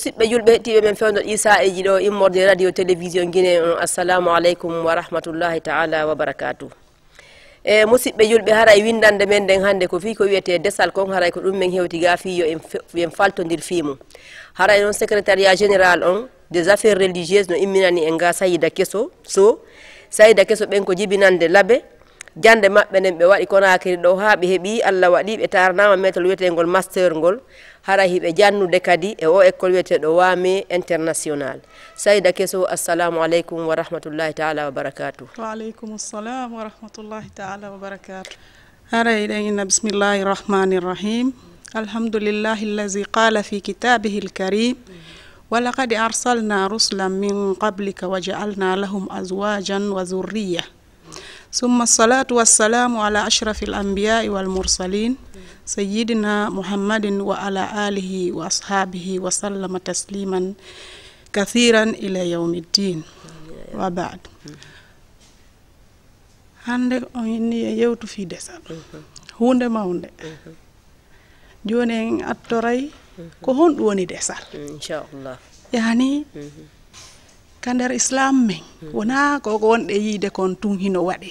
musidɓe yulɓe hettiɓe men fewdo isa eji ɗo immorde radio télévision guiné on assalamu aleykum wa rahmatullahi taala wa barakatu e musidɓe yulɓe haray windande men nden hannde ko fi ko wiyete desal kon haray ko ɗum men hewti ga fi yo en faltodir fimu haray noon secrétariat général on des affaires religieuses no imminani en ga sayida keso so sayida keso ɓen ko jibinande laabe jande mabbe nen wadi kono akiri do ha be hebi alla wadi be tarnama métol wiyetegol master gol hara hiɓe jannude kadi e o école do wame international sayda keso assalamu alaikum wa rahmatullahi taala wa barakatuh waaleykum assalam wa rahmatullahi taala wa barakatuh hara ilayna bismillahi rahmani rahim alhamdulillahi allazi qala fi kitabihi الكريم ولقد أرسلنا رسلا من قبلك وجعلنا لهم أزواجا وذرية ثم الصلاة والسلام على أشرف الأنبياء والمرسلين سيدنا محمد وعلى آله وأصحابه وسلم تسليما كثيرا إلى يوم الدين وبعد hande on inni e yewtu fii desal hunde mawnde joni en attoray ko honɗum woni desal inchallah yani kander islam men wona koko wonɗe yiide kon tun hino waɗe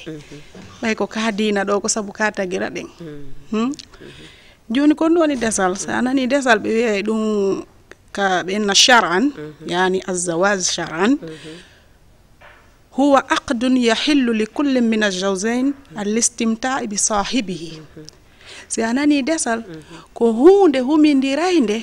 ɓay ko ka diina ɗo ko sabu ka tagira ɗen hmm? joni kon ɗo woni desal sa nani desal ɓe wiyay ɗum ka ɓenna charan yani azawaj charan huwa aqdun yahillu li kullin min aljawsain alistimtai bi sahibihi si a nani desal ko hunde humindirayde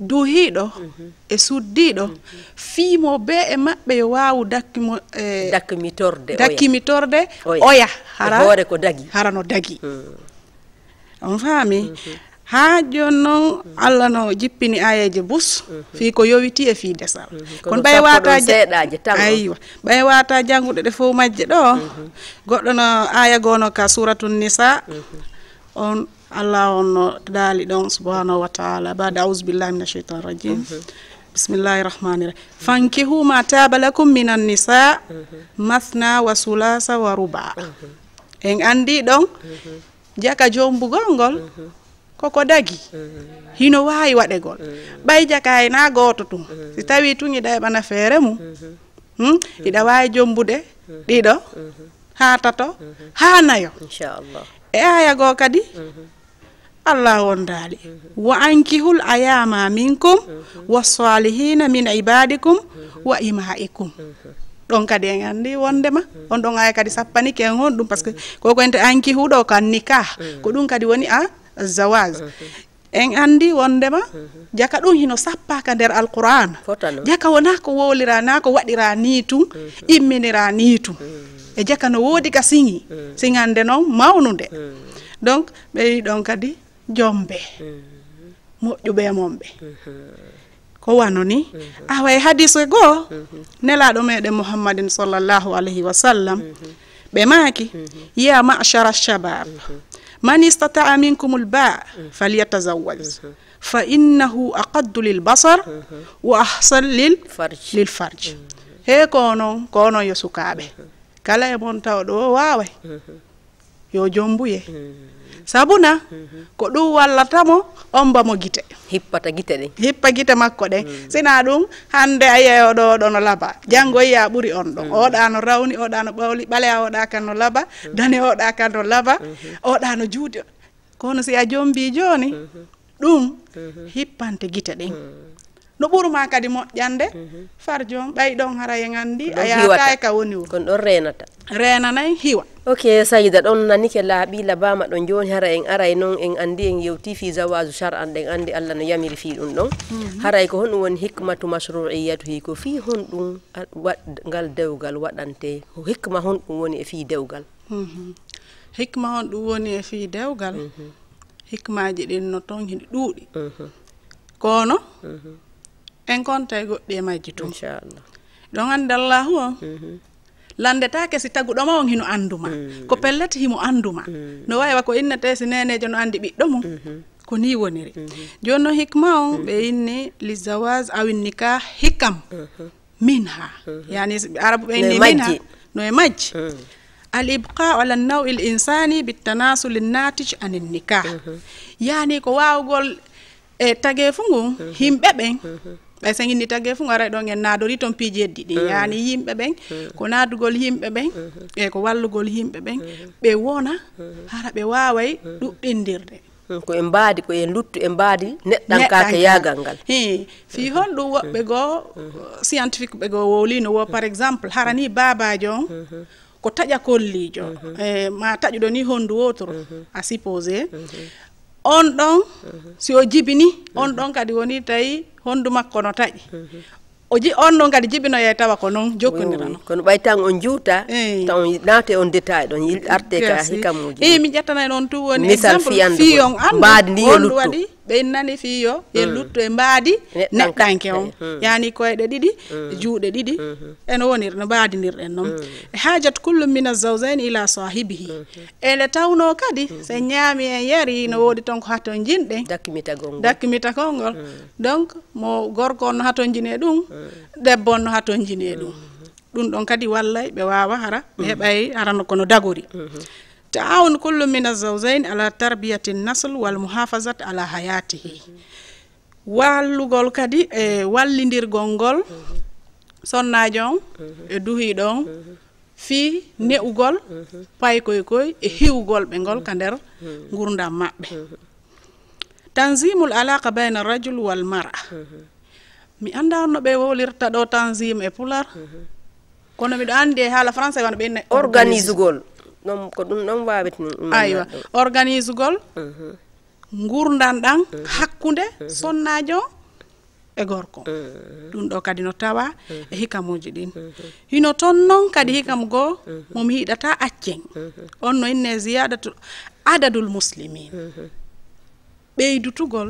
dohiiɗo mm -hmm. e suddiiɗo mm -hmm. fiimo be e maɓɓe yo waawu dakkimo eh, dakkimitorde dakkimitorde oya, oya e hara hoore ko dagi hara no dagi mhm. on mm. faami mm -hmm. haa jooni noon mm -hmm. allah no jippini ayeje bus mm -hmm. fii ko yowiti e fii desal mm -hmm. kono ɓay waataseeɗaaje tan aywa ɓay waata jannguɗe ɗe fof majje ɗo mm -hmm. goɗɗo no aya goo ka suratun nisa mm -hmm. on allah on daali ɗon subhanahu wa taala bade ausubillahi min acheitan rajim mhm. bismillahi rahmani rahim fankihu ma taba lakum min annisa mhm. mathna wa sulasa wa ruba mhm. en andi ɗon jaka jombugol ngol koko dagi hino wawi waɗegol ɓay jaka hayna e goto tun si tawi tuni ɗa heɓana feere mum hmm, iɗa wawi jombude ɗiɗo ha tato ha nayo e ayago kadi allah wondaali wa ankihul ayama minkum salihina min ibadikum wa imaikum ɗon kadi en anndi wondema on ɗon aya kadi sappani ken hon ɗum par ce que koko ente ankihuɗo kan nikah ko ɗum kadi woni a zawage en anndi wondema jaka ɗum hino sappaka nder alqouran jaka wona ko wolira na ko waɗira ni tun imminira ni tun e jaka no woodi ka siŋi siŋande noon mawnude mm. donc ɓeyi ɗon kadi jombe moƴƴuɓe monɓe ko wano ni awa e hadise go nelaɗo meɗen mouhammadin sallllahu alayhi wa sallam ɓe maaki ya machara shabab man istataa minkum lba falyatazawaj fa innahu aqaddu lilbasar wa ahsan lilfarj he ko noon ko noon yo sukaaɓe kala e mon taw ɗo waaway yo jombuye sabuna na ko ɗum wallatamo on mo gite hippata gite ɗe hippa gite makko ɗe sina ɗum hande a yiya oɗo oɗo no laba jango yiya ɓuri on ɗon oɗa no rawni oɗa no ɓawli ɓaleya oɗa kan no laba dane oɗa kan no laba oɗa no juuɗe kono si a jombi joni ɗum hippante gite ɗen no ma kadi moƴƴande far jom ɓay ɗon hara en anndi a yata e ka woni wo kono ɗon renata renanayi hiwa ok sayida ɗon nani ke laaɓi labama ɗon joni hara en aray noon en andi en yewti fi zawaju char an ɗen andi allah no yamiri fi ɗum ɗon mhm. haray ko honɗum woni hikmatu masruiyatuhi ko fi honɗum ngal dewgal waɗante hikma honɗum woni e fi dewgal mhm. hikma on ɗum woni e fi dewgal mhm. hikmaji ɗin no toon hiɗi ɗuuɗi kono en konta e goɗɗi e majji tun ɗon anndi allahu o mhm. landetake si taguɗoma on hino anduma mm. ko pellete himo anduma mm. no wawi wako innete si nenejo no andi ɓiɗɗo mum ko ni woniri mhm. joni noon hikma on mhm. ɓe inni lizawas awinnika hikam minha yani arabu ɓe inni minha no e majji al ibqa ala nawi l insani bitanasuli natij an nikah yani ko wawgol e tage fu ngun himɓe ɓen ɓay eh, sanginni tagge fof gara ɗon en naadori toon piijeɗɗi ɗi eh. yaani yimɓe ɓen eh. ko naadugol yimɓe ɓen e ko wallugol yimɓe ɓen ɓe wona hara ɓe waway ɗuɓɓindirde ko en mbaadi ko en luttu en mbaadi neɗɗankake yaagal ngal hi fi honɗum woɓɓe goo scientifique ɓe goo wowlino wo par exemple harani baabajo on ko taƴa kollijo e ma taƴuɗo ni honndu wotoro a supposé on ɗon si o jibini on ɗon kadi woni tawi honndu makko no taƴi o ji on ɗon kadi jibinoyey tawa ko noon jokkodirano kono ɓay tan on juuta eh. taw naate on détail ɗon arte ka hikamuji i eh, mi ƴettanay noon tu woni exemple fiyon an mbaadi ndi yo luttu ɓen nani fi yo ye mm. luttu e mbaadi e neɗɗanke on mm. yani koyɗe ɗiɗi mm. juuɗe ɗiɗi mm-hmm. ene wonir no mbaadinirɗen noon e hajat kullum min azawzain ila sahibihi mm-hmm. ele tawno kadi mm-hmm. se ñaami en yari no woodi ton ko haton jinɗen dakkimita kolngol donc mo gorko on no haton jine ɗum ɗebbon no haton jine ɗum ɗum ɗon kadi wallay ɓe wawa hara ɓe heɓay harano kono dagori taawun kullu min azawzain ala tarbiyati nasl wal mohafasat ala hayatihi wallugol kadi e wallidirgol ngol sonnajoon e duhiiɗon fii ne'ugol paykoykoy e hiwgol ɓe ngol ka nder ngurdam maɓɓe tanzimu l alaqa bayna rajul wal mara mi anndarno ɓe wolirta ɗo tanzim e pular kono mbiɗo anndi e haala français wano ɓe organisegol noon ko ɗum ɗon wawit ni aywa organise gol mhm. gurdan ɗan mhm. hakkude mhm. sonnajo e gorko ɗum ɗo kadi no tawa e hikamuji ɗin hino toon noon kadi hikam goo momi hiɗata accen on no inne ziyadatu adadul muslimin ɓeydutugol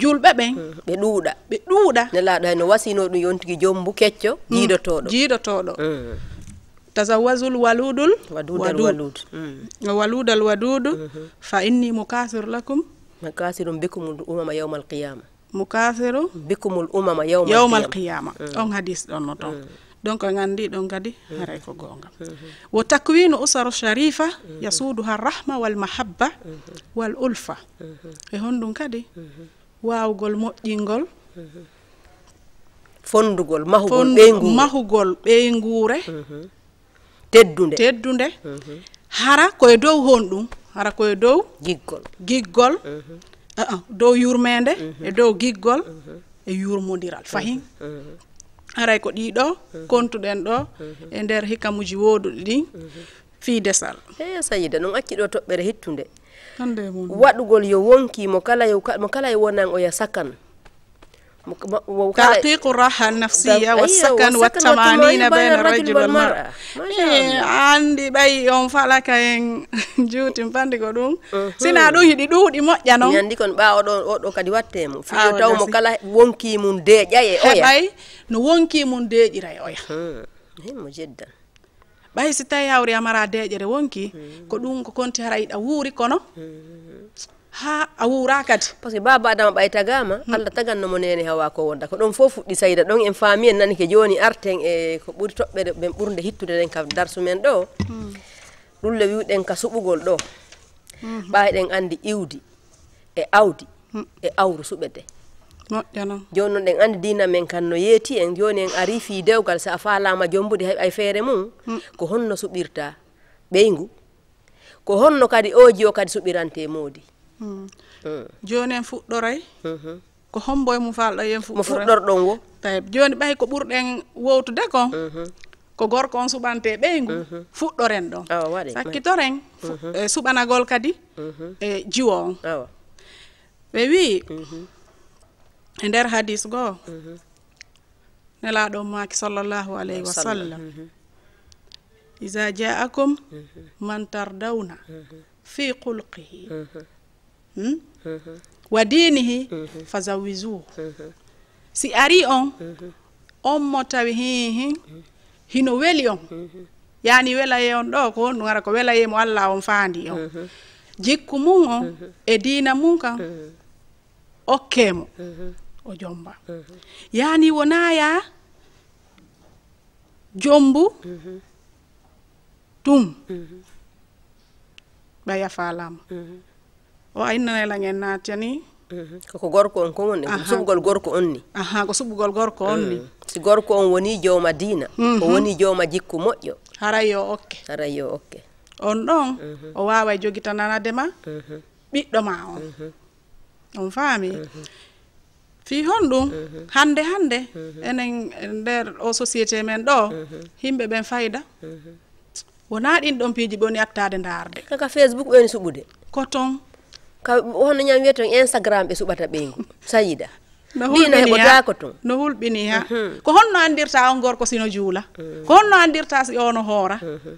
julɓe ɓen ɓe ɗuuɗa ɓe ɗuuɗa nelaɗo hayno wasino ɗum yontigui jombu kecco jiidotoɗo jiidotoɗo mm -hmm. tazawazul waludul wadud alwalud walud mm. alwadud mm-hmm. fa inni mukathir lakum mukathir bikum umama yawma alqiyama mukathir bikum umama yawm yawma alqiyama mm. on hadis don no ton mm. donc ngandi don kadi haray ko gonga mm-hmm. wo takwin usar sharifa mm-hmm. yasuduha rahma wal mahabba wal ulfa e honɗum kadi wawgol moƴƴingol fondugol mahugol ɓeygol mahugol ɓeyguure teddunde teddunde mhm. hara koye dow hon ɗum hara koye dow giggol giggol mhm. ah, ah, dow yurmede mhm. e dow giggol e yurmodiral fahin haray ko ɗiɗo kontuɗen ɗo e nder hikkamuji woduɗi ɗin fii desal eyi sayida noon acciɗo toɓɓere hettude e waɗugol yo wonkimo kala mo kala yo wonan o ya sakan تعقيق الراحة النفسية والسكن والتمانين بين الرجل والمرأة عندي باي يوم فالك ين جوت فاندي كدوم سينا دوه دي دوه دي موجا نو ياندي كون با ودو كدي واتيمو في تاو مو كلا wonki mun deeƴa e oya ɓay no wonki mun deeƴira e oya himmo jeddan ɓay si tawi hawri amara deeƴere wonki ko ɗum ko konti hara kono ha a wowra kadi par ce que baba adama ɓayta gama hmm. allah tagannomo nene hawa ko wonda ko ɗon fo fuɗɗi sayda ɗon en faami en nani ke joni arten e ko ɓuuri toɓɓere ɓen ɓurde hittude ɗen ka darsu men ɗo hmm. ɗulle wiɗen ka suɓugol ɗo hmm. ɓayɗen andi iwdi e awdi e awru suɓede moƴƴanon joni noon ɗen andi dina men kan no yeeti en joni en ari fi dewgal sa a falama jombude hay ay feere mum ko honno suɓirta ɓeygu ko honno kadi ojio kadi suɓirante moodi joni en fuɗɗoroy ko homboye mum falɗo yen fuɗɗoro mo fuɗɗorɗon wo tawi joni ɓay ko ɓurɗen wowtude kon ko gorko on suɓante ɓeygu fuɗɗoren ɗon sakkitoren suɓanagol kadi e jiwo on ɓe wi e nder hadis goo nelaɗo maki sallllahu alayhi wa sallam isa jaakum man tardawna fi qulqihi mm? mm -hmm. Mm-hmm. wa dinihi mm -hmm. fazawizuhu mm -hmm. si ari on mm -hmm. on motawi hin hin mm -hmm. hino weli on mm -hmm. yani welaye on ɗo ko honɗum ara ko ye mm-hmm. mm-hmm. e mo alla on faandi on mm -hmm. jikku mum on mm -hmm. e diina mum kan mm okkemo mm -hmm. o jomba mm -hmm. yani wonaya jombu mm -hmm. tum mm -hmm. ɓeya mm -hmm o ayi nana langen ni koko gorko on kon woni suɓugol gorko on ni aha ko suɓugol gorko on ni mm. si gorko on woni jowma diina mm-hmm. o woni jowma jikku moƴƴo haray yo okke haray yo okke on ɗon mm-hmm. o wawa e jogitananade ma ɓiɗɗo mm-hmm. ma on on faami fi honɗum hande hande enen nder o société men ɗo yimɓe ɓen fayida wona ɗin ɗon piiji ɓoni attade ndaarde kaka facebook ɓeni suɓude ko toon ka hono ñamwiya ton instagram be subata ɓeygu sayida ɗina ya. heɓotako ton no hulɓini ha ya. mhm. ko honno andirta on gorko sino juula ko honno andirta si ono hora. Mhm.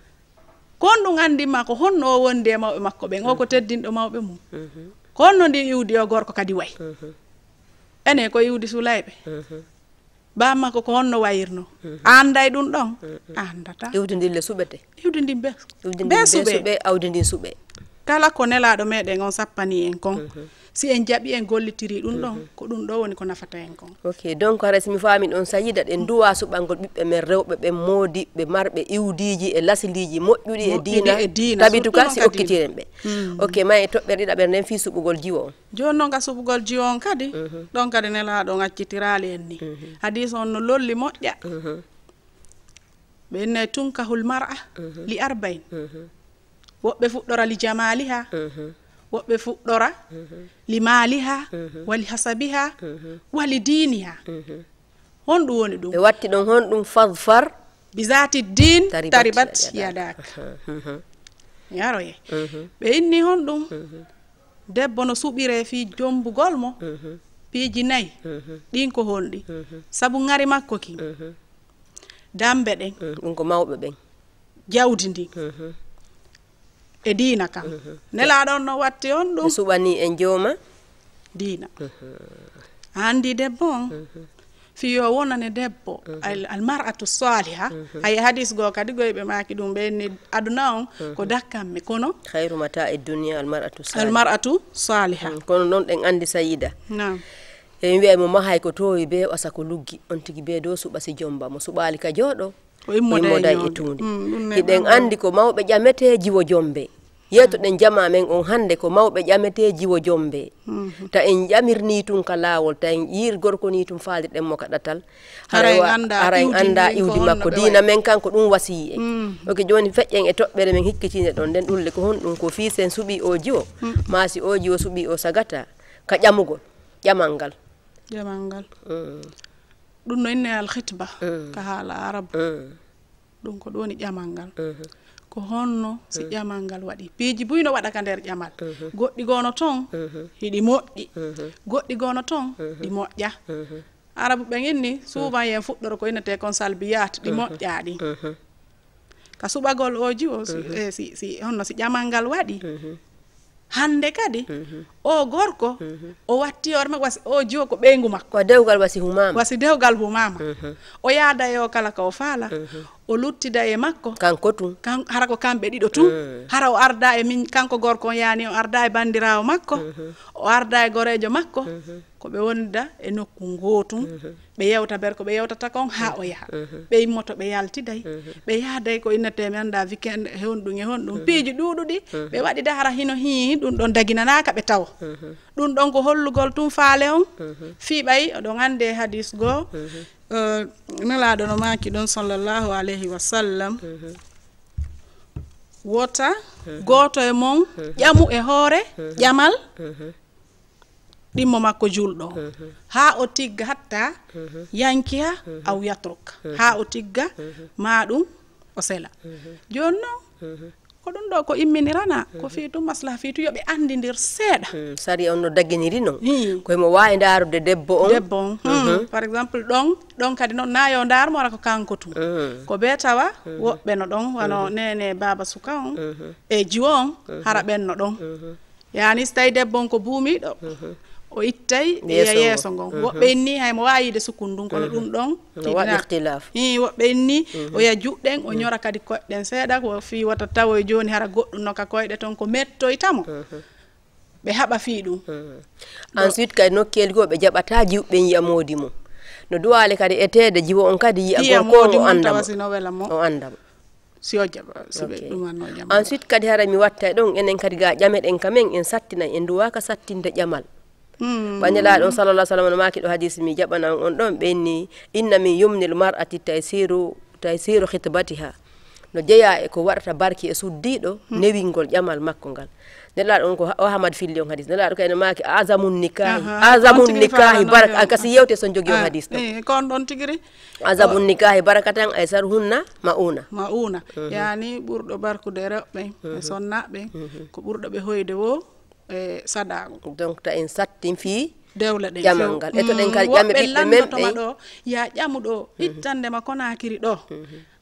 ko on ngandi ma ko honno wonde ma e makko be o ko mhm. do mawbe mum ko honno ndin yudi o gorko kadi way. ene ko iwdi Ba bammakko ko honno wayirno anday dun don. andata iwdi ndin le suɓete iwdi Yudi Bes be suɓe awdi ndin suɓe kala ko nelaɗo meɗen on sappani en kon mm -hmm. si en jaɓi en gollitiri ɗum ɗon mm -hmm. ko ɗum ɗo woni ko nafata en kon ok donc ara simi faami ɗon sayida ɗen duwa suɓɓalngol ɓiɓɓe men rewɓe ɓe moodi ɓe marɓe iwdiji e lasiliji moƴƴuɗi e diina e tabitu ka si okkitiren ɓe mm. ok ma e toɓɓere ɗiɗa ɓen nden fi suɓugol jiwo on joni noon ka suɓugol jiwo on kadi mhm. ɗon kadi nelaɗo on accitirali en ni mhm. hadis on no lolli moƴƴa mhm. ɓe innayi tunkahul mar'a li arbain woɓɓe fuɗɗora li jamali ha mhm. woɓɓe fuɗɗora mhm. li maali ha mhm. wali hasabi ha wali diini ha hon ɗum woni ɗum ɓe watti ɗon hon ɗum fad far bisati din taribat yadaka yaroye ɓe inni hon ɗum debbo no suɓire fi jombugol mo piiji nayi ɗin ko honɗi saabu gari makko kin dambe ɗen ɗum ko mawɓe ɓen jawdi ndin e diina kam mm -hmm. nelaaɗon no watti on ɗum suɓani e jooma diina mm -hmm. anndi debbo on mm -hmm. fiyo wonane debbo mm-hmm. mar'atu saliha hay mm-hmm. hadis goo kadi goyɓe maaki ɗum ɓenni aduna on mm-hmm. ko dakkanmi kono hayru mata e duniya almar'atu mar'atu saliha mm, kono noon ɗen anndi sayida nam emin wiya mo mahay ko towi be wasa ko luggi on tigi be do suɓa si jomba mo suɓali ka jooɗo immoda e tuundi eɗen anndi ko mawɓe ƴamete jiwo jombe yeytoɗen jama men on hannde ko mawɓe ƴamete jiwo jombe mhm. ta en ƴamirni tun ka laawol ta en yiir gorko ni tun faalirɗen mo ka ɗatal hara en annda iwdi makko diina men kan ko ɗum wasiyi e mhm. oke joni feƴƴen e toɓɓere men hikkitiinde ɗon nden ɗulle ko honɗum ko fiisen suɓi o jiwo mhm. maasi o jiwo suɓi o sagata ka ƴamugol ƴamal ngal ƴamal ngal mm. ɗum noon ne alhitba ko haala arabu ɗum ko ɗo woni ƴamal ko honno si ƴamal ngal wadi. piiji buy no waɗa ka nder ƴamal goɗɗi goono toon hiɗi moƴƴi goɗɗi goono toon ɗi moƴƴa arabu ɓen inni souvent yen fuɗɗoro ko innete kon salbiyat ɗi moƴƴa ɗi ka suɓagol oji o eh, si honno si ƴamal ngal wadi. hande kadi mm -hmm. o gorko mm -hmm. o watti hoore makko wasi o jio ko ɓeygu makko ko dewgal wasi humama wasi dewgal humama mm -hmm. o yaada e o kala ko o faala mm -hmm. o luttida e makko kanko tun kan, hara ko kamɓe ɗiɗo tun mm. Eh. hara o arda e min kanko gorko on yaani o arda e bandirawo makko mm -hmm. o arda e gorejo makko mm -hmm. ko ɓe wonda e nokku gootum mhm. ɓe yewta ber ko ɓe yewtata kon ha o yaha mhm. ɓe yimmoto ɓe yaltiday mhm. ɓe yahaday ko inna temi anda wikend hewn ɗum e hon ɗum e piiji ɗuuɗuɗi ɓe waɗi dahara hino hii ɗum ɗon daginanaka ɓe tawa ɗum ɗon ko hollugol tum faale on fiiɓay oɗon ande hadis goo nelaɗo no maki ɗon sallllahu alayhi wa sallam wota goto e mon ƴamu e hoore ƴamal ɗimmo makko julɗo ha o tigga hatta yankiya aw yatruk ha o tigga ma ɗum o sela joni noon ko ɗum ɗo ko imminirana ko fiitu maslah fiitu yoɓe andidir seeɗa hmm, sari on no dagginiri noon hmm. koyemo wawi darude debbo on debbo on par hmm. mhm. exemple ɗon ɗon kadi noon nayo darmo wara ko kanko tum ko be tawa woɓɓe no ɗon wano nene baba suka on e jiwo on hara ɓenno ɗon yani so tawi debbo on ko buumiɗo o ittay ya yeeso ngon mhm. woɓɓe ni haymo wawi yiide sukkundun kono mhm. ɗum ɗon i woɓɓe ni mhm. o ya juɗɗen o ñora kadi koƴɗen seeɗa ko fi wata tawo e joni hara goɗɗum noka koyɗe toon ko mettoytamo ɓe haɓa fii ɗum ensuite kadi nokkeli go ɓe jaɓata jiwɓen yiya moodi mum no duwale kadi etede jiwo on kadi yiya gorko o andamo o andamo si o jaɓa siɓe ɗumanno jama ensuite kadi hara mi watta e ɗon enen kadi ga ƴameɗen kamen en sattina en duwaka sattinde ƴamal ɓannelaaɗo hmm. on sallallah sallam no maaki ɗo hadis mi jaɓana on ɗon ɓenni inna min yumnil mar'ati taysiru taysiru hitbatiha no jeeya e ko waɗata barki e suddiɗo hmm. newingol ƴamal makko ngal nelaɗo on ko o hamad filli on hadis nelaɗo kayno maaki azamun nikahi azamun nikahi baraka kasi yewte son jogui on eh, hadis ɗo eh, ko on ɗon tigiri azamun nikahi ay sar hunna mauna una hmm. yani ɓurɗo barkude rewɓe e sonnaɓe ko ɓurɗo ɓe hoyde wo e saɗago donc ta en sattin sattinfi dewle ɗen jamal ngal e to ɗen kadi ƴame ɓiɓɓe men ɗo ya mhm. ƴamu ɗo ittandema konakiri ɗo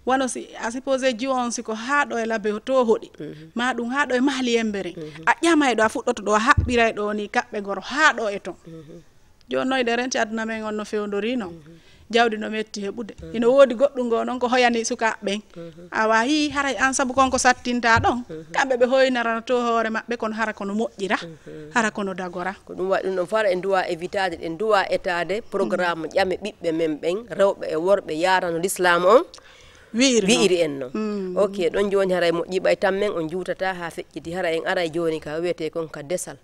wano si a supposé jiwo on siko haa e labe to hoɗi mhm. ma ɗum haa ɗo e mahali yembere mhm. a ƴamay ɗo a fuɗɗoto ɗo a haɓɓiray ɗo ni kaɓɓe goro haa ɗo e ton joni noon renti aduna men on no fewdorino noon jawdi no metti heɓude ina woodi goɗɗum ngo noon ko hoyani sukaɓeɓen awa yi haray an saabu konko sattinta ɗon kamɓe ɓe hoynarana to hoore maɓɓe kono hara kono moƴƴira hara kono dagora ko ɗum waɗi ɗum noon fara en duwa évitade en duwa etade e programme ƴame ɓiɓɓe men ɓen rewɓe e worɓe yarano l'islam on wiiri wiiri en noon mm. ok ɗon joni haray moƴƴi ɓay tan men on juutata ha feƴƴiti hara en ara joni ka wiyete kon ka desal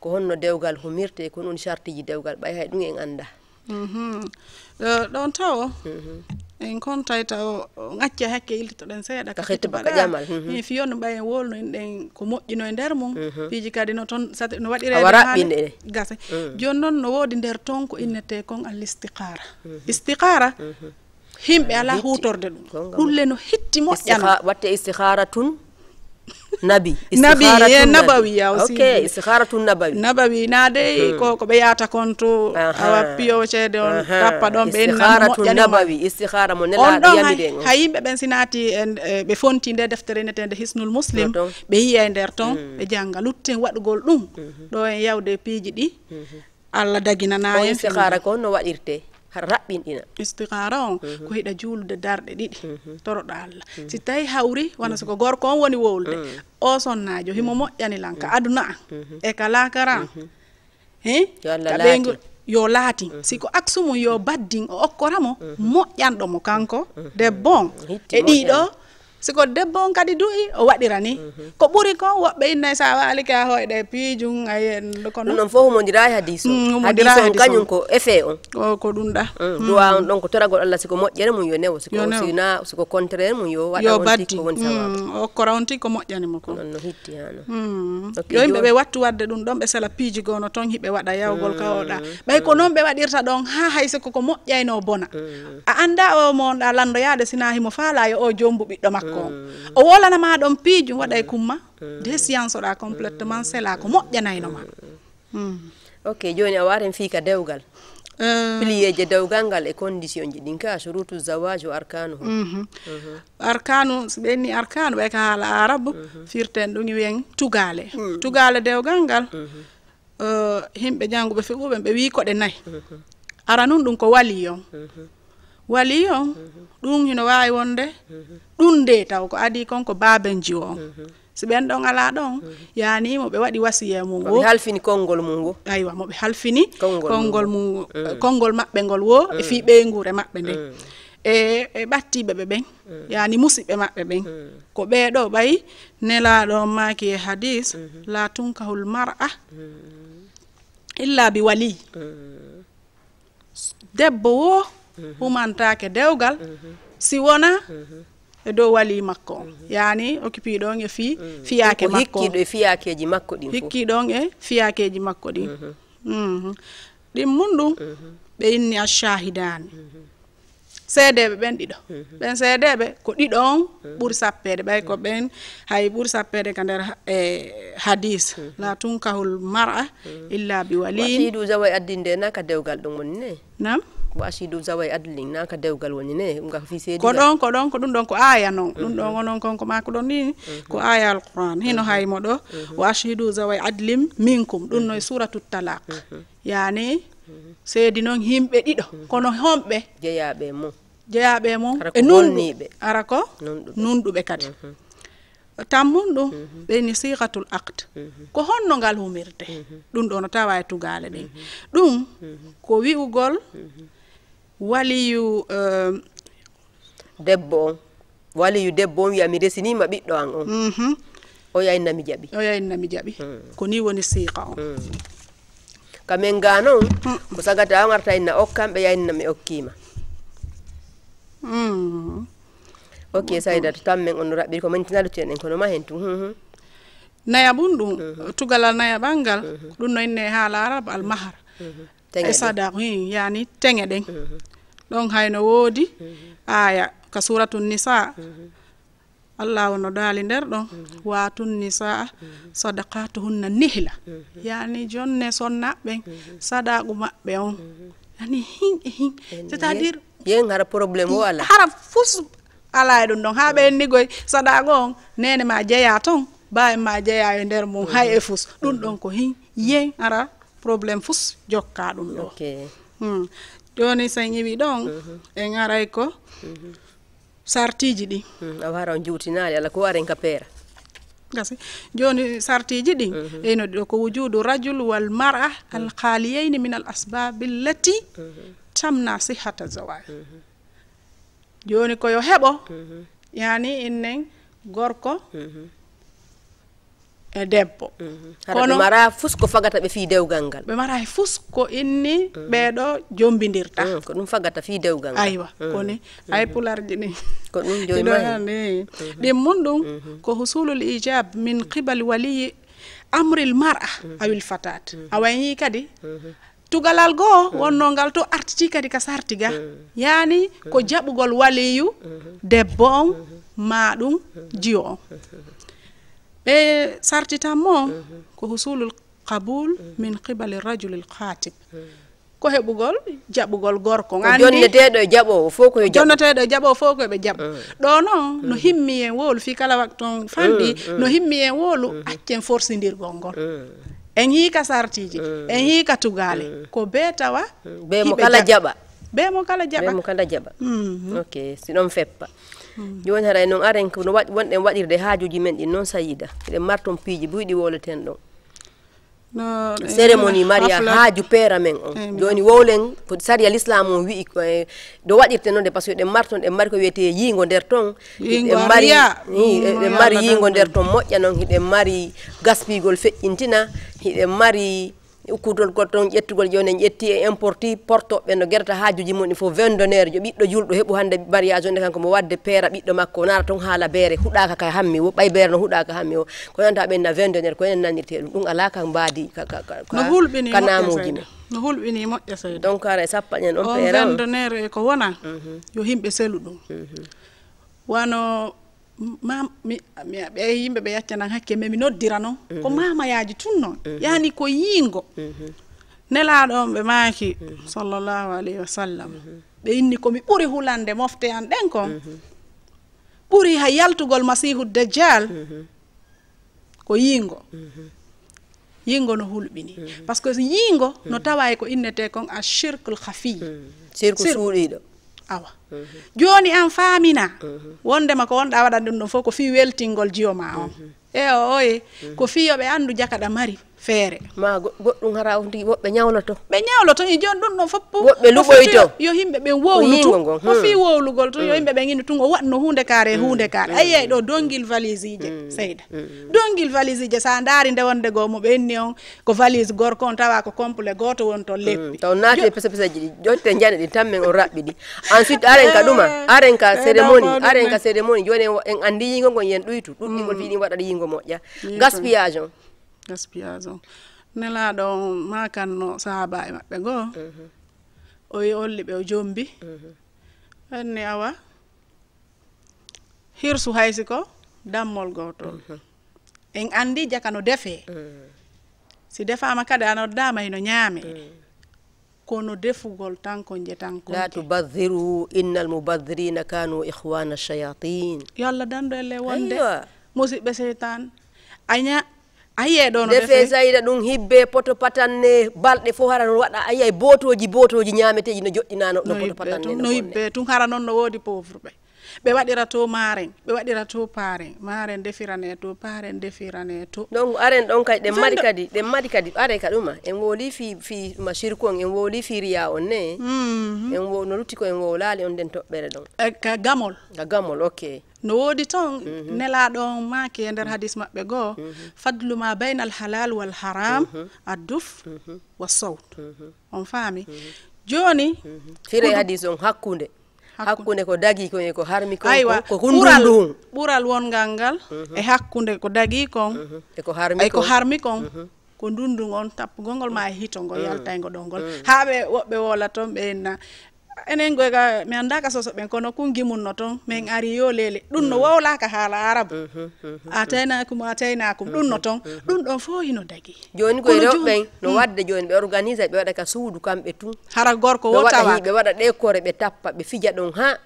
ko honno dewgal humirte ko noon chartiji dewgal ɓay hay ɗum en anda ɗon mm-hmm. tawo en mm-hmm. kontayta ŋacca uh, hakke illito ɗen seeɗa kahetti baɗa jamal min mm-hmm. fiyo no ɓayen wolno ɗen ko moƴƴino e nder mum piiji kadi no toon sati no waɗirede gasa joni noon no woodi nder toon ko innete kon al istiqara himɓe ala hutorde ɗum ɗulle no hetti moƴƴana watte istihara tun nabi nabi eh, ya aussi ok istikharatu nabawi nabawi na de hmm. ko ko be yata konto awa piyo cede on tappa don be istikharatu nabawi istikhara mo nela yami de on hayimbe ben sinati e, be fonti de deftere netende hisnul muslim be yiya e der ton hmm. be janga lutte wadugol dum mhm. do en yawde piiji di mhm. Allah na en istikhara ko no wadirte har raɓɓinɗina istiqara on mhm. ko heɗa juulude darɗe ɗiɗi mhm. toroɗa allah mhm. si tawi hawri wona soko gorko on woni wowlude o sonnajo himo moƴƴani lan ka aduna an e ka laakara an he ka yo laatin siko axe mum yo baddin o okkoramo moƴƴanɗomo kanko debbo on e ɗiɗo siko debbo mhm. mm, oh, mm, mm. on kadi du'i o waɗira ni ko ɓuri ko woɓɓe innayi sa waali ke a hoyɗe e piijum ayen ɗum noon fof humodira e hadis kañum ko effet on o ko ɗum ɗa duwa on ɗon ko toragol allah siko moƴƴere mum yo newo sikosina siko contraire mum yo waɗa baddi o kora on tigi ko moƴƴani mo noon no hitti hano yo yimɓe ɓe wattu wadde ɗum ɗon ɓe sala piiji gono toon hiɓe waɗa yawgol kawoɗa ɓay ko noon ɓe waɗirta ɗon ha hay siko ko moƴƴayno bona a annda o mo wonɗa sina himo faalayo o jombu ɓiɗɗo makko kon mm. o wolanama ɗon piijum waɗa e mm. kumma mm. de science complètement sela ko ma ok joni a waren fii ka dewgal eh. je dewgal ngal e condition ji mhm. mhm. ɗin ka surutu zawage o arkanu arkanu so ɓenni arkanu ɓay ka haala arabe mhm. firten ɗum wiyen tugale tugale dewgal ngal eh, himɓe janguɓe feɓuɓe ɓe wi koɗe nayyi ara nun ɗum ko wali on wali on ɗum hino wawi wonde ɗum de taw ko adi kon ko babenji on si ɓen ɗon ala ɗon yanimo ɓe waɗi wasiya mum wo halfini kongol mum ngo aywa moɓe halfini konngol mum kongol maɓɓe ngol mm. eh, wo e mm. fi ɓeygure maɓɓe nde mm. eh, eh, e e ɓattiɓe ɓe ɓen yani musiɓɓe maɓɓe ɓen ko ɓeɗo ɓayi nelaɗo maki e hadis mm-hmm. la tunkahul mar'a illa bi wali debbo wo humantake dewgal si wona e dow wali makko yani occupi ɗon e fi fiyake makkohikkiɗo e fiyakeji makko ɗi hikkiɗon e fiyakeji makko ɗin e ɗin mhm. mhm. mum ɗum mhm. ɓe inni achahidani seedeɓe ɓen ɗiɗo ɓen seedeɓe ko ɗiɗo on ɓuuri sappede ɓay ko ɓen hay ɓuuri sappede ka nder e hadis la tunkahul mar a illa bi walin waɗiɗu zawa e addinde na ka dewgal ɗum woni ne nam wa asidu zawai adling na ka dewgal woni ne nga fise ko don ko don ko dum don ko aya non dum don onon kon ko ma ko don ni ko aya alquran hino hay modo wa asidu zawai adlim minkum dum no suratul talaq yani seedi non himɓe ɗiɗo kono homɓe jeyabe mo jeyabe mo e nunɗuɓe ara ko nunɗuɓe kadi mhm. tammum mhm. ɗum ɓeni sihatul acte mhm. ko honno ngal humirte ɗum ɗo no tawa e tugale ɗen ɗum ko wi'ugol waliyu uh, eh, debbo on waliyu debbo on wiya mi resinima ɓiɗɗo an on mm -hmm. o yayinnami jaɓi o yayinnami jaɓi mm. ko ni woni siqa on mm. kamin ga noon mm. ko sagata on arta inna okkamɓe yayinnami okkima mm. ok saydatu tan min on no raɓɓiri ko mantinaluten en kono ma hen tum hmm, hum hum naya ɓum ɗum hmm, hmm. tugalal naya ɓal ngal ɗum no inne haala arab almahar e sada hi yani ɗen ɗon mhm. hayno woodi mhm. aya ka suratu nisaa mhm. allah wono daali nder ɗon watun nisaa sadakatuhunna nihla yani jonne sonnaɓen sadaku maɓɓe on yani hin hin hara fus ala e ɗon ha ɓenni goy sadaku on nene ma jeeya toon ba ma jeeya e nder mum hay e fus ɗum ɗon ko hin yen ara problem fus jokka ɗum ɗo hmm. joni so en ƴeewi ɗon en aray ko mhm. sartiji ɗi mhm. a wara on juutinali ala ko waren ka gasi joni sartiji ɗi mhm. eyno ɗiɗo ko wujudu rajul wal mar'a al khaliyaini min al asbab allati tamna hatazawai, zawaj joni koyo heɓo yani innen gorko e debbo mhm. kono mara fusko fagata ɓe fi dewgal ngal ɓe mara fusko inni mhm. ɓeɗo jombidirta mm, ko ɗum fagata fi dewgal ngal aywa mm. koni mm. ay pularji ɗi ko ɗum joɗoande mm-hmm. ɗin mum ɗum mm-hmm. ko husulul ijab min qibal waliyi amril mara mm-hmm. awil fatate a wayi kadi tugalal goo wonno ngal to artiti kadi ka sartiga yaani ko jaɓugol waliyu debbo on ma ɗum jiyo on ɓe sartitanmo ko husulul qaboul min qibale rajulil qatib ko heɓugol jaɓugol gorko jonneteɗo e jaɓowo fof koye jonneteɗo e jaɓowo fof koyeɓe jaɓa mm. ɗo noon mm. e mm, no himmi en wolu fi kala wat ton fanɗi no himmi en wolu accen forsindirgol ngol en hiika sartiji en hiika tugale ko be tawa ɓe mo kala jaɓa ɓe mo kala jaɓa mo kala jaɓa ok si ɗon feppa joni hmm. haray e noon aren no waɗ wonɗen waɗirde hajuji men ɗin noon sayida eɗen marton piiji buyɗi woleten ɗon no cérémonie maria haaju peer amen on joni wowlen ko sariyal islam on wii e do eh, waɗirte noonde par ce que eɗen marton ɗen mari ko wiyete yiigo nder toon en mari eɗen mari mm, yiigo nder toon moƴƴa noon hiɗen mari gaspigol feƴƴintina hiɗen mari kudol ton ƴettugol joni en ƴetti e importi portoɓe no guerta haajuji mum mumen fof vendonnaire jo ɓiɗɗo julɗo heeɓu hande mariage onde kanko mo wadde peera ɓiɗɗo makko nata toon haala beere huɗaka ka hammi o ɓay beere no huɗaka hammi o ko nanta ɓenna vendonnaire ko enen nannirte e ɗum ɗum ala ka mbaadi ka namuji men no hulɓini moƴƴa seydo donc ara e sappañen on peera e ko wona mhm. yo yimɓe selu ɗum mhm. wano mami e yimɓe ɓe yaccanan hakke mami noddira noon ko mhm. mamayaji tun noon mhm. yani ko yiingo mhm. nelaɗoon ɓe maaki sallllahu alayhi wa sallam ɓe inni komi ɓuri hulande mofte an ɗen kon ɓuri ha yaltugol masihu dajjal ko yiingo yiingo no hulɓini par ce que yiingo no tawa ko innete kon a chirqul hafi cirqu suuɗiɗo awa joni an faamina mm-hmm. wondema ko wonɗa waɗande ɗum ɗon fof ko fi weltingol jiyo ma on mm-hmm e o oye ko fiyoɓe anndu jakaɗa ɗa mari feere ma goɗɗum hara ndi woɓɓe ñawloto ɓe ñawloto i joni ɗum ɗon foppo woɓɓe luɓoyto yo yimɓe ɓe wowlutu ko fi wowlugol to yo yimɓe ɓe gindu tun o waɗno hunde kaare e hmm. hunde kaare hmm. ayiyey ɗo dongil valise ije hmm. seyda dongil valise ije sa ndaari nde wonde goo mo ɓenni on ko valise gorko on tawa ko complet goto won to leppi taw naati e pesa pesaji ɗi jotte jani ɗi tan men on raɓɓi ɗi ensuite aren ka eh, ɗuma aren ka cérémonie aren ka cérémonie joni en andi yingo ngon yen ɗoytu ɗum ɗigol fi ɗin waɗaɗa yingo lingo moƴƴa gaspillage on gaspillage on nelaɗo on makanno sahaba e maɓɓe goo mhm. o wi olli ɓe o jombi anni mhm. awa hirsu haysi ko dammol gotol mhm. en andi jaka no defe si defama kadi ano damai no ñaame kono defugol tan konje tan konje la tubadhiru innal mubadhirina kanu ikhwana shayatin yo allah dando elle wonde musidɓe seytan a ña a yiyay ɗo nodefe sayida ɗum hibbe poto patanne balɗe fof hara noon waɗa a yiyay botoji botoji ñameteji no joɗɗinano no poto patanne no yibbe tun hara noon no woodi pauvre ɓe ɓe waɗira to maren ɓe waɗira to paren maren defirane to paren defirane to donc aren ɗon kay ɗen mari kadi ɗen mari kadi are ka ɗuma en woli fi fi ma sirku on en woli fi riya on ne mhm. en no lutti ko en wowlali on nden toɓɓere ɗon eh, ka gamol ka gamol ok no woodi toon mhm. nelaaɗo on maaki e nder mhm. hadis maɓɓe goo fadlu ma bayna al halal wal haram adduf wa sawt on faami jooni fire hadis on hakkunde hakkunde ko dagi kone ko harmi ko aywa ko ɓural ɓural wongal ngal e hakkunde ko dagi kon eko harmiko e harmi kon mhm. ko ndundu on tappugol ngol ma mhm. e hitongol yaltaygo ɗongol mhm. haaɓe woɓɓe wola toon ɓe enna enen goy ga mi anda ka soso ɓen kono kun gimun no toon min ari yo lele ɗum no mm. wowlaka haala arabu a taynakum a taynakum ɗum no toon ɗum ɗon fo ino dagi joni koye rewɓen no mm. wadde joni ɓe organise ɓe waɗa ka suudu kamɓe tun hara gorko wo tawa ɓe waɗa ɗe kore ɓe tappa ɓe fija ɗon ha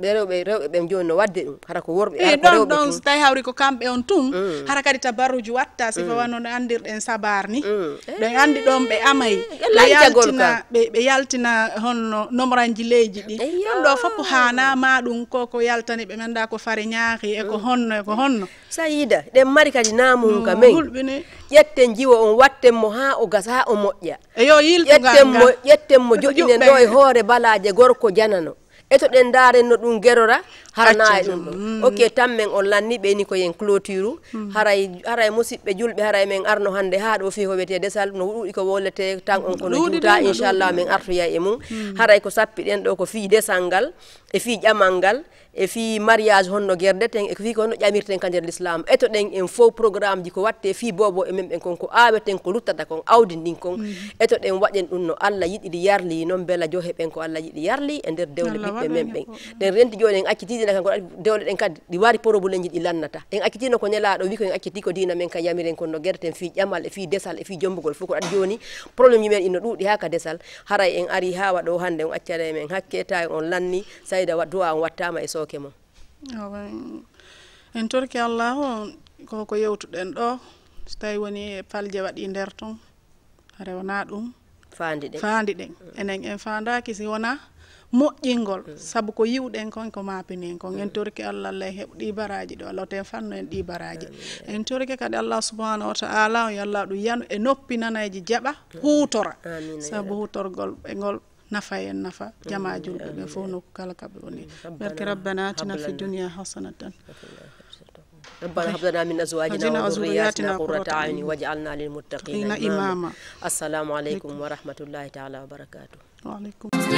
ɓe rewɓe rewɓe ɓen joni no wadde ɗum hara ko worɓe ei ɗon ɗon so tawi hawri ko kamɓe on tun mm. hara kadi ta barruji watta si mm. fawano no andirɗen sabar ni mm. ɓe andi ɗon ɓe amayeyaltina eh, ɓe yaltina honno nomoranji leyji ɗi ɗon ɗo foppo hana maɗum koko yaltani ɓe manda ko fare ñaahi eko honno eko honno sayida ɗen mari kadi namum ka men hulɓini ƴetten jiwa on wattenmo ha o gasa o moƴƴa eyo yiltuga ƴettenmo ƴettenmo joƴinen ɗo e hoore balaje gorko janano eto ɗen daren no ɗum gerora harnaye ɗum mm. ok tan men on lanni ɓeni ko yen cloture mm. haray haray musidɓe julɓe haray men arno hande ha ɗo fi ho wiyete desal no ɗuuɗi ko wolete tan on kono juta inchallah min artoya e mum mm. haray ko sappi ɗen ɗo ko fi desal ngal e fi ƴamal ngal e fi mariage honno guerdeten eko fi ko honno ƴamirten kandir l'islam eto ɗen en fof programme ji ko watte fi bobo e men ɓen kon ko aweten ko luttata kon awdi ndin kon eto ɗen waɗen ɗum no allah yiɗiɗi yarli noon beela jo heɓen ko allah yiɗi yarli e nder dewle ɓiɓɓe men ɓen ɗen renti joni en acciti jidina kan ko dewle ɗen kadi ɗi wari probléme ji ɗi lannata en accitino ko nelaɗo wi ko en acciti ko dina men kan yamiren kon no gerten fi ƴamal e fi desal e fi jombugol fof ko aɗa joni probléme yimen ino ɗuuɗi ha ka desal haray en ari ha waɗo hande on accare men hakke ta on lanni sayda wa duwa on wattama e sooke mo en torki allahu koko yewtuɗen ɗo so tawi woni palje waɗi nder ton rewna ɗum faandi ɗen faandi ɗen enen en faandaki si wona moƴƴil ngol sabu ko yiwɗen kon ko mapinen kon en torki allah allah e heɓ ɗi baraji ɗo allah te fanno en ɗi baraji en torki kadi allah subahanahu wa taala o yo allah ɗum yano e noppi nanaji jaɓa hutora sabu hutorgol e ngol nafa en nafa jama julɓe ɓe fof nokku kala kaɓe woni berke rabbana atina fi dunia hasanatan ربنا هب لنا من ازواجنا وذرياتنا قرة اعين واجعلنا للمتقين اماما السلام عليكم ورحمه الله تعالى وبركاته وعليكم السلام